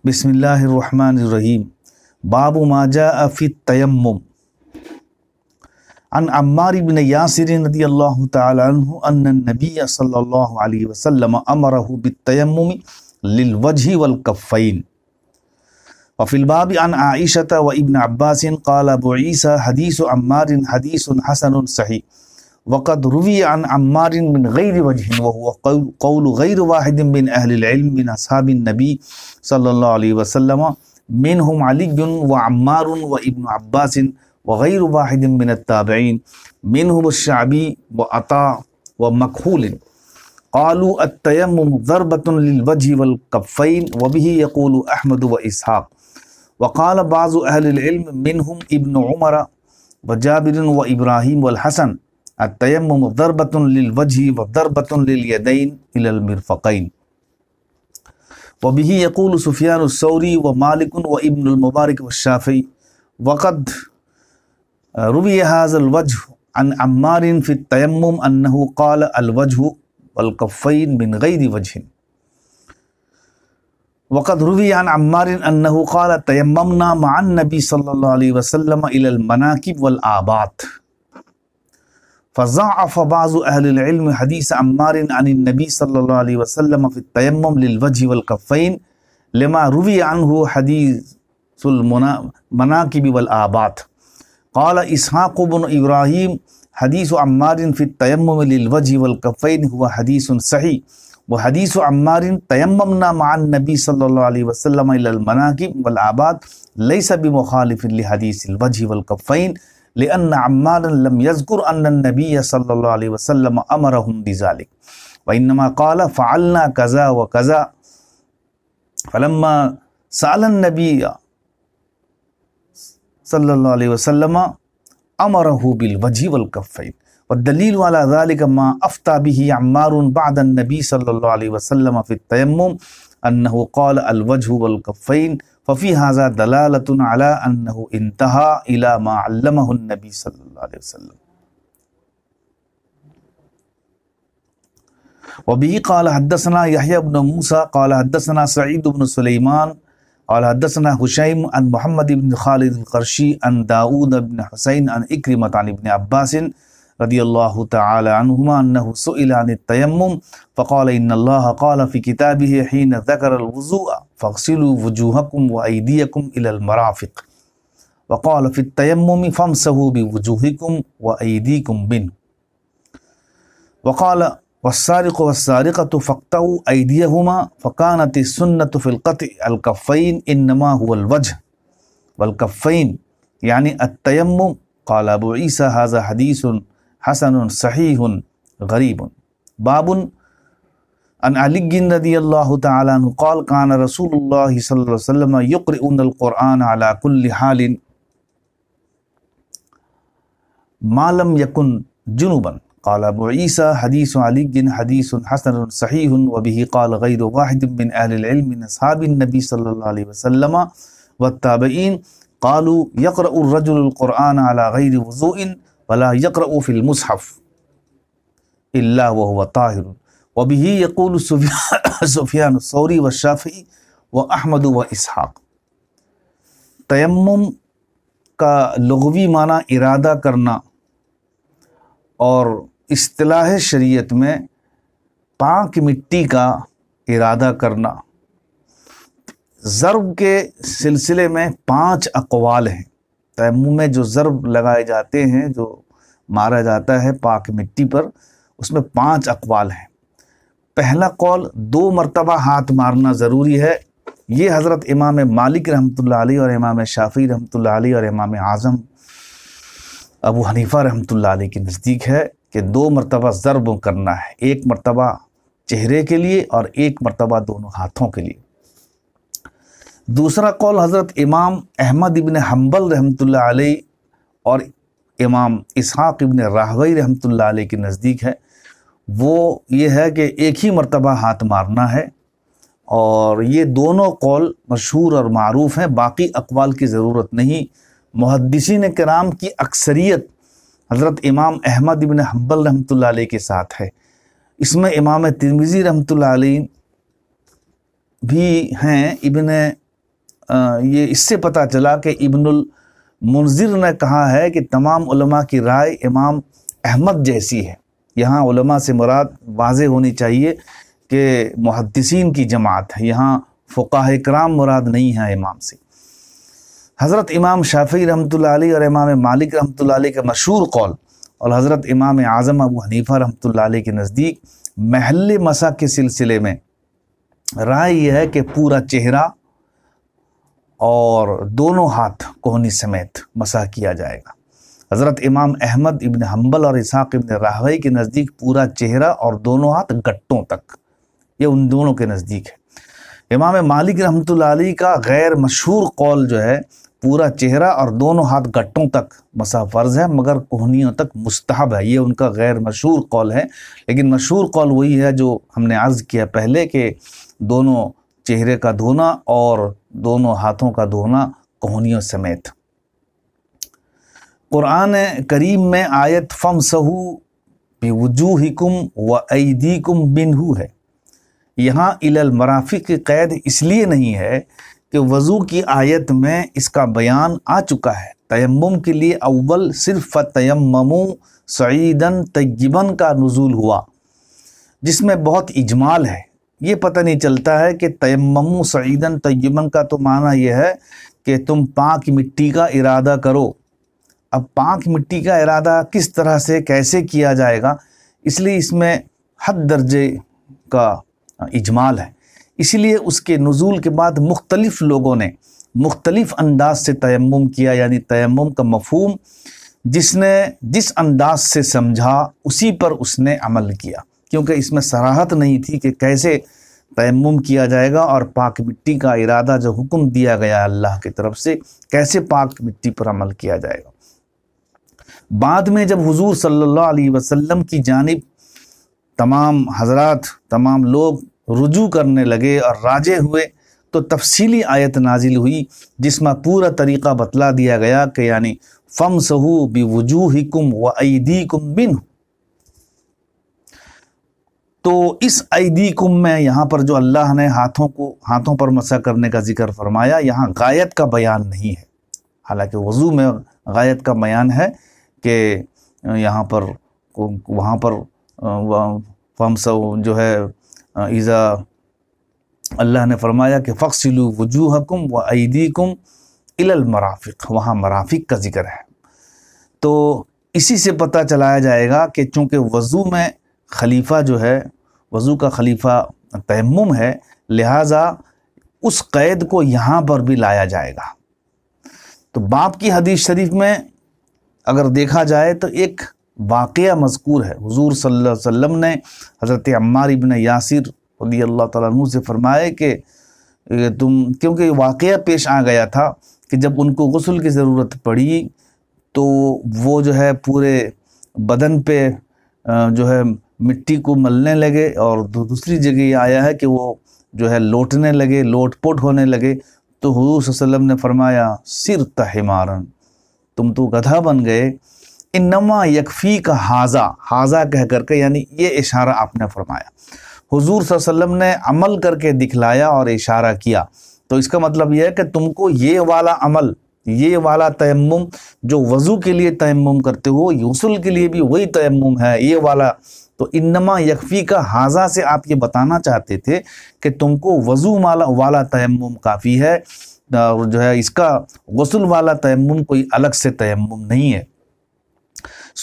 بسم الله الرحمن الرحيم باب ما جاء في التيمم عن عمار بن ياسر رضي الله تعالى عنه أن النبي صلى الله عليه وسلم أمره بالتيمم للوجه والكفين وفي الباب عن عائشة وابن عباس قال أبو عيسى حديث عمار حديث حسن صحيح وقد روي عن عمار من غير وجه وهو قول غير واحد من أهل العلم من أصحاب النبي صلى الله عليه وسلم منهم علي وعمار وابن عباس وغير واحد من التابعين منهم الشعبي وعطاء ومكحول قالوا التيمم ضربة للوجه والكفين وبه يقول أحمد وإسحاق وقال بعض أهل العلم منهم ابن عمر وجابر وإبراهيم والحسن التيمم ضربة للوجه وضربة لليدين إلى المرفقين وبه يقول سفيان الثوري ومالك وابن المبارك والشافعي وقد روي هذا الوجه عن عمار في التيمم أنه قال الوجه والكفين من غير وجه وقد روي عن عمار أنه قال تيممنا مع النبي صلى الله عليه وسلم إلى المناكب والآبات فضعف بعض أهل العلم حديث عمار عن النبي صلى الله عليه وسلم في التيمم للوجه والكفين لما روي عنه حديث المناكب والآبات قال إسحاق بن إبراهيم حديث عمار في التيمم للوجه والكفين هو حديث صحيح وحديث عمار تيممنا مع النبي صلى الله عليه وسلم إلى المناكب والآبات ليس بمخالف لحديث الوجه والكفين لأن عمارا لم يذكر أن النبي صلى الله عليه وسلم أمرهم بذلك وإنما قال فعلنا كذا وكذا فلما سأل النبي صلى الله عليه وسلم أمره بالوجه والكفين والدليل على ذلك ما أفتى به عمار بعد النبي صلى الله عليه وسلم في التيمم أنه قال الوجه والكفين ففي هذا دلالة على أنه انتهى إلى ما علمه النبي صلى الله عليه وسلم وبه قال حدثنا يحيى بن موسى قال حدثنا سعيد بن سليمان قال حدثنا هشيم عن محمد بن خالد القرشي عن داود بن حسين عن إكرمة عن ابن عباس رضي الله تعالى عنهما أنه سئل عن التيمم فقال إن الله قال في كتابه حين ذكر الوضوء فاغسلوا وجوهكم وأيديكم إلى المرافق وقال في التيمم فامسحوا بوجوهكم وأيديكم منه وقال والسارق والسارقة فاقطعوا أيديهما فكانت السنة في القطع الكفين إنما هو الوجه والكفين يعني التيمم قال أبو عيسى هذا حديث حسن صحيح غريب باب عن علي رضي الله تعالى عنه قال كان رسول الله صلى الله عليه وسلم يقرئون القرآن على كل حال ما لم يكن جنوبا قال أبو عيسى حديث علي حديث حسن صحيح وبه قال غير واحد من أهل العلم من أصحاب النبي صلى الله عليه وسلم والتابعين قالوا يقرأ الرجل القرآن على غير وضوء वला फिल मुसहफ़ अल्ला वह ताहिर वबी यकूल सुफियान सौरी व शाफ़ी व अहमद व इसहाक तयम का लघवी माना इरादा करना और असलाह शरीयत में पाक मिट्टी का इरादा करना ज़रब के सिलसिले में पांच अकवाल हैं तैमू में जो ज़रब लगाए जाते हैं जो मारा जाता है पाक मिट्टी पर उसमें पांच अकवाल हैं पहला कौल दो मरतबा हाथ मारना ज़रूरी है ये हज़रत इमाम मालिक रहमत अलैह और इमाम शाफ़ी रहमत अलैह और इमाम आज़म अबू हनीफ़ा रहमत अलैह के नज़दीक है कि दो मरतबा ज़रब करना है एक मरतबा चेहरे के लिए और एक मरतबा दोनों हाथों के लिए दूसरा कौल हज़रत इमाम अहमद इबन हम्बल रहमतुल्लाह अलैह और इमाम इसहाक़ इबन राहवई रहमतुल्लाह के नज़दीक है वो ये है कि एक ही मरतबा हाथ मारना है और ये दोनों कौल मशहूर और मरूफ हैं बाकी अकवाल की ज़रूरत नहीं मुहदसिन कराम की अक्सरियत हज़रत इमाम अहमद इबन हम्बल रहमत के साथ है इसमें इमाम तिरमिज़ी रहमत भी हैं इबन ये इससे पता चला कि इब्नुल मुनजिर ने कहा है कि तमाम उलमा की राय इमाम अहमद जैसी है यहाँ उलमा से मुराद वाज होनी चाहिए कि मुहदसिन की जमात है यहाँ फ़ुका कराम मुराद नहीं है इमाम से हज़रत इमाम शाफ़ी रहमत और इमाम मालिक रहमत का मशहूर कौल और हज़रत इमाम आज़म अबू हनीफ़ा रहमत के नज़दीक महल मसा के सिलसिले में राय यह है कि पूरा चेहरा और दोनों हाथ कोहनी समेत मसा किया जाएगा हज़रत इमाम अहमद इबन हम्बल और इसाक इब्न राहवई के नज़दीक पूरा चेहरा और दोनों हाथ गट्टों तक ये उन दोनों के नज़दीक है इमाम मालिक रहमत का गैर मशहूर कौल जो है पूरा चेहरा और दोनों हाथ गट्टों तक मसा फ़र्ज है मगर कोहनियों तक मुस्तहब है ये उनका गैर मशहूर कौल है लेकिन मशहूर कौल वही है जो हमने अर्ज़ किया पहले कि दोनों चेहरे का धोना और दोनों हाथों का धोना कोहनियों समेत कुरान करीम में आयत फम सहू बेवजूहिकुम व कुम बिनहू है यहाँ इलल की कैद इसलिए नहीं है कि वज़ू की आयत में इसका बयान आ चुका है तयम के लिए अव्वल सिर्फ तयममू सईदन तयबन का नज़ुल हुआ जिसमें बहुत इजमाल है ये पता नहीं चलता है कि तयमम सईदन तयमन का तो माना यह है कि तुम पाक मिट्टी का इरादा करो अब पाक मिट्टी का इरादा किस तरह से कैसे किया जाएगा इसलिए इसमें हद दर्जे का इजमाल है इसलिए उसके नज़ुल के बाद मुख्तलिफ़ लोगों ने मुख्तलिफ़ अंदाज से तयम किया यानी तयम का मफहम जिसने जिस अंदाज से समझा उसी पर उसने अमल किया क्योंकि इसमें सराहत नहीं थी कि कैसे तयम किया जाएगा और पाक मिट्टी का इरादा जो हुक्म दिया गया अल्लाह की तरफ से कैसे पाक मिट्टी पर अमल किया जाएगा बाद में जब हुजूर सल्लल्लाहु अलैहि वसल्लम की जानब तमाम हजरत तमाम लोग रुजू करने लगे और राजे हुए तो तफसीली आयत नाजिल हुई जिसमें पूरा तरीक़ा बतला दिया गया कि यानी फ़म सहू बी कुम व कुम बिन तो इस आईदी कुम में यहाँ पर जो अल्लाह ने हाथों को हाथों पर मसा करने का जिक्र फरमाया यहाँ गायत का बयान नहीं है हालांकि वज़ू में गायत का बयान है कि यहाँ पर वहाँ पर हम सब जो है ईज़ा अल्लाह ने फरमाया कि फ़क्सिलू वजूहकुम व कुम इलल मराफिक वहाँ मराफिक का जिक्र है तो इसी से पता चलाया जाएगा कि चूँकि वज़ू में खलीफ़ा जो है वज़ू का खलीफ़ा तहमुम है लिहाजा उस क़ैद को यहाँ पर भी लाया जाएगा तो बाप की हदीस शरीफ में अगर देखा जाए तो एक वाक़ मजकूर है हजूर सल्लल्लाहु अलैहि वसल्लम ने हज़रत अम्मार इबन यासिर वली अल्लाह तु से फरमाए कि तुम क्योंकि वाक़ पेश आ गया था कि जब उनको गसल की ज़रूरत पड़ी तो वो जो है पूरे बदन पे जो है मिट्टी को मलने लगे और दूसरी जगह ये आया है कि वो जो है लौटने लगे लोटपोट होने लगे तो हजूर वसल्लम ने फरमाया सिर तहमारन तुम तो गधा बन गए इनमा यकफ़ी का हाजा हाजा कह करके यानी ये इशारा आपने फरमाया हुजूर वसल्लम ने अमल करके दिखलाया और इशारा किया तो इसका मतलब यह है कि तुमको ये वाला अमल ये वाला तयम जो वज़ू के लिए तयम करते हो यूसुल के लिए भी वही तयम है ये वाला तो इनमा यकफ़ी का हाजा से आप ये बताना चाहते थे कि तुमको वज़ू माला वाला तयम काफ़ी है और जो है इसका गसल वाला तयम कोई अलग से तयम नहीं है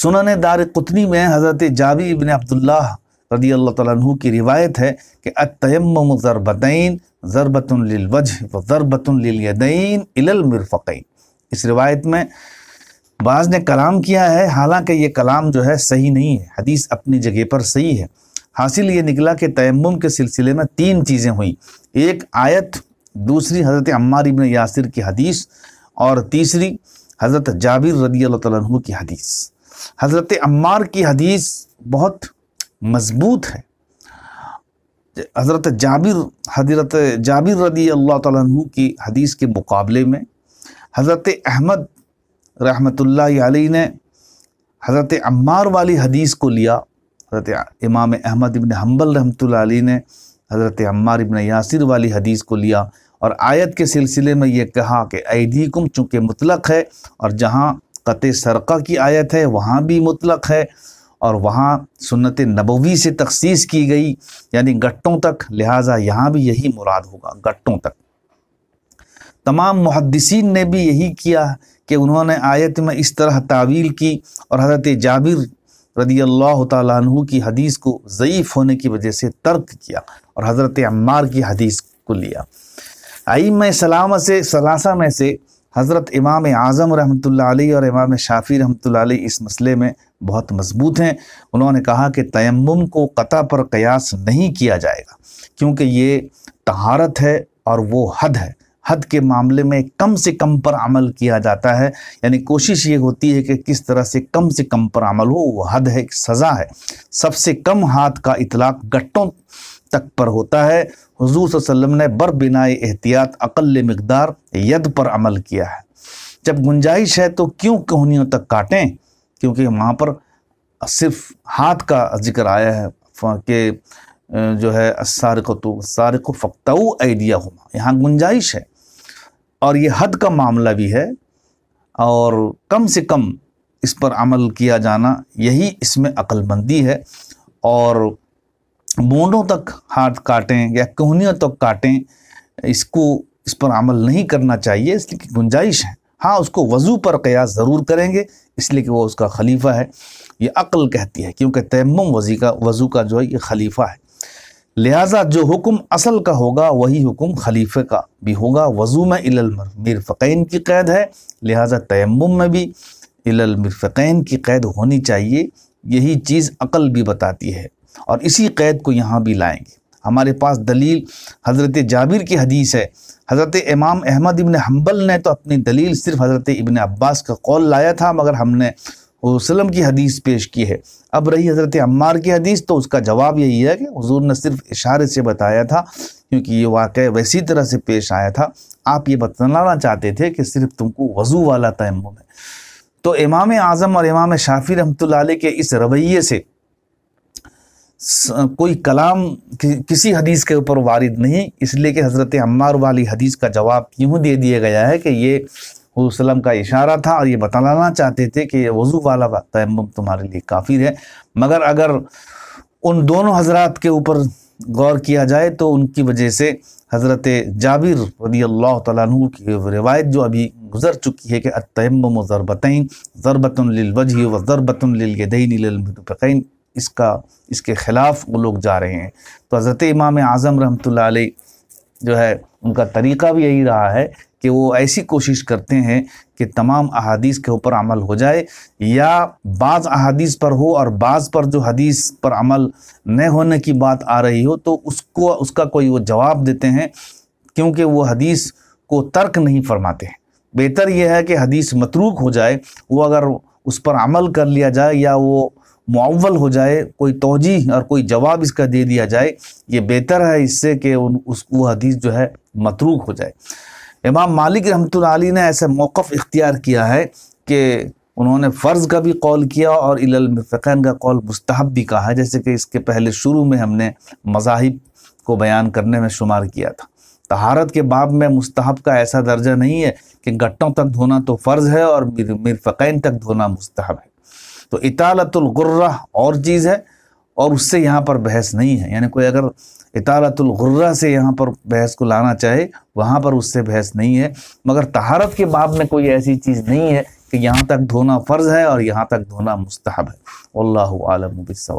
सुनने दार कुतनी में हज़रत जावी इबन अब्दुल्ला रदी अल्लाह तु की रिवायत है कि अ तयम ज़रबतैन ज़रबतुल्लवज लिलवज व ज़रबतन लिलयदैन इस रिवायत में बाज़ ने कलाम किया है हालांकि ये कलाम जो है सही नहीं है हदीस अपनी जगह पर सही है हासिल ये निकला कि तयम के सिलसिले में तीन चीज़ें हुई एक आयत दूसरी हज़रत अम्मार इबन यासिर की हदीस और तीसरी हज़रत जाबिर रदी तु की हदीस हज़रत अम्मार की हदीस बहुत मज़बूत है हज़रत जाबिर हजरत जाबिर रदी अल्लाह तु की हदीस के मुकाबले में हज़रत अहमद रहमतुल्ला अली ने हज़रत अम्मार वाली हदीस को लिया हज़रत इमाम अहमद इबन हम्बल रहमतुल्ला अली ने हज़रत अम्मार इबन यासिर वाली हदीस को लिया और आयत के सिलसिले में ये कहा कि ऐदीकुम चूँकि मुतलक है और जहाँ कत सरका की आयत है वहाँ भी मुतलक है और वहाँ सुन्नत नबवी से तखसीस की गई यानी गट्टों तक लिहाजा यहाँ भी यही मुराद होगा गट्टों तक तमाम मुहदसिन ने भी यही किया कि उन्होंने आयत में इस तरह तावील की और हज़रत जाबिर रदी अल्लाह तु की हदीस को ज़यीफ़ होने की वजह से तर्क किया और हज़रत अम्मार की हदीस को लिया आईम सलाम से सलासा में से हज़रत इमाम आज़म रहमत और इमाम शाफ़ी रहमत इस मसले में बहुत मजबूत हैं उन्होंने कहा कि तयम को क़त पर कयास नहीं किया जाएगा क्योंकि ये तहारत है और वो हद है हद के मामले में कम से कम पर अमल किया जाता है यानी कोशिश ये होती है कि किस तरह से कम से कम पर अमल हो वो हद है सज़ा है सबसे कम हाथ का इतलाक़ गट्टों तक पर होता है हजूर वसम ने बर बिना एहतियात अकल मकदार यद पर अमल किया है जब गुंजाइश है तो क्यों कोहनियों तक काटें क्योंकि वहाँ पर सिर्फ हाथ का जिक्र आया है कि जो है सारको तो सारको फ़क्ता आइडिया हुमा यहाँ गुंजाइश है और ये हद का मामला भी है और कम से कम इस पर अमल किया जाना यही इसमें अक्लमंदी है और बोंडों तक हाथ काटें या कोहनियों तक काटें इसको इस पर अमल नहीं करना चाहिए इसलिए कि गुंजाइश है हाँ उसको वज़ू पर कयास ज़रूर करेंगे इसलिए कि वो उसका खलीफा है ये अक्ल कहती है क्योंकि तयम वज़ी का वज़ू का जो है ये खलीफा है लिहाजा जो हुक्म असल का होगा वही हुक्म खलीफे का भी होगा वज़ू में इलमरफ़ैन की कैद है लिहाजा तयम में भी इलमरफ़ैन की कैद होनी चाहिए यही चीज़ अकल भी बताती है और इसी कैद को यहाँ भी लाएंगे हमारे पास दलील हज़रत जाबिर की हदीस है हज़रत इमाम अहमद इबन हम्बल ने तो अपनी दलील सिर्फ हज़रत इबन अब्बास का कौल लाया था मगर हमने वसलम की हदीस पेश की है अब रही हज़रत अम्मार की हदीस तो उसका जवाब यही है कि हजूर ने सिर्फ इशारे से बताया था क्योंकि ये वाक़ वैसी तरह से पेश आया था आप ये बतलाना चाहते थे कि सिर्फ तुमको वज़ू वाला तयम है तो इमाम आज़म और इमाम शाफी रमत के इस रवैये से कोई कलाम कि, किसी हदीस के ऊपर वारिद नहीं इसलिए कि हज़रत अम्मार वाली हदीस का जवाब यूँ दे दिया गया है कि ये वसलम का इशारा था और ये बताना चाहते थे कि वज़ू वाला तयम तुम्हारे लिए काफ़ी है मगर अगर उन दोनों हजरात के ऊपर गौर किया जाए तो उनकी वजह से हज़रत जाबिर रदी अल्लाह तु की रिवायत जो अभी गुजर चुकी है कि अतम ज़रबतन ज़रबतनवजह व ज़रबतनदीन इसका इसके ख़िलाफ़ वो लोग जा रहे हैं तो हज़रत इमाम आज़म रहमत जो है उनका तरीका भी यही रहा है कि वो ऐसी कोशिश करते हैं कि तमाम अहादीस के ऊपर अमल हो जाए या बाज़ अहादीस पर हो और बाज़ पर जो हदीस पर अमल न होने की बात आ रही हो तो उसको उसका कोई वो जवाब देते हैं क्योंकि वो हदीस को तर्क नहीं फरमाते हैं बेहतर यह है कि हदीस मतरूक हो जाए वो अगर उस पर अमल कर लिया जाए या वो मुआवल हो जाए कोई तोजीह और कोई जवाब इसका दे दिया जाए ये बेहतर है इससे कि उन उस वो हदीस जो है मतरूक हो जाए इमाम मालिक आली ने ऐसे मौक़ इख्तियार किया है कि उन्होंने फ़र्ज़ का भी कौल किया और इलाफ़ैन का कौल मुस्तहब भी कहा जैसे कि इसके पहले शुरू में हमने मजाहिब को बयान करने में शुमार किया था तहारत के बाब में मुस्तहब का ऐसा दर्जा नहीं है कि गट्टों तक धोना तो फ़र्ज़ है और मिरफ़ैन तक धोना मुस्तहब है तो इतालतुलगुर्रा और चीज़ है और उससे यहाँ पर बहस नहीं है यानी कोई अगर इतालतुलगर्रा से यहाँ पर बहस को लाना चाहे वहाँ पर उससे बहस नहीं है मगर तहारत के बाब में कोई ऐसी चीज़ नहीं है कि यहाँ तक धोना फ़र्ज़ है और यहाँ तक धोना मुस्तहब है अल्लाह आलम बिसवा